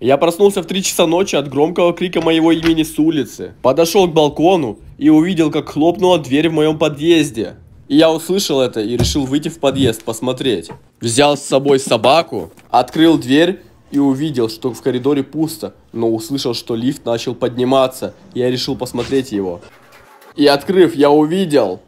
Я проснулся в 3 часа ночи от громкого крика моего имени с улицы. Подошел к балкону и увидел, как хлопнула дверь в моем подъезде. И я услышал это и решил выйти в подъезд посмотреть. Взял с собой собаку, открыл дверь и увидел, что в коридоре пусто, но услышал, что лифт начал подниматься. Я решил посмотреть его. И открыв, я увидел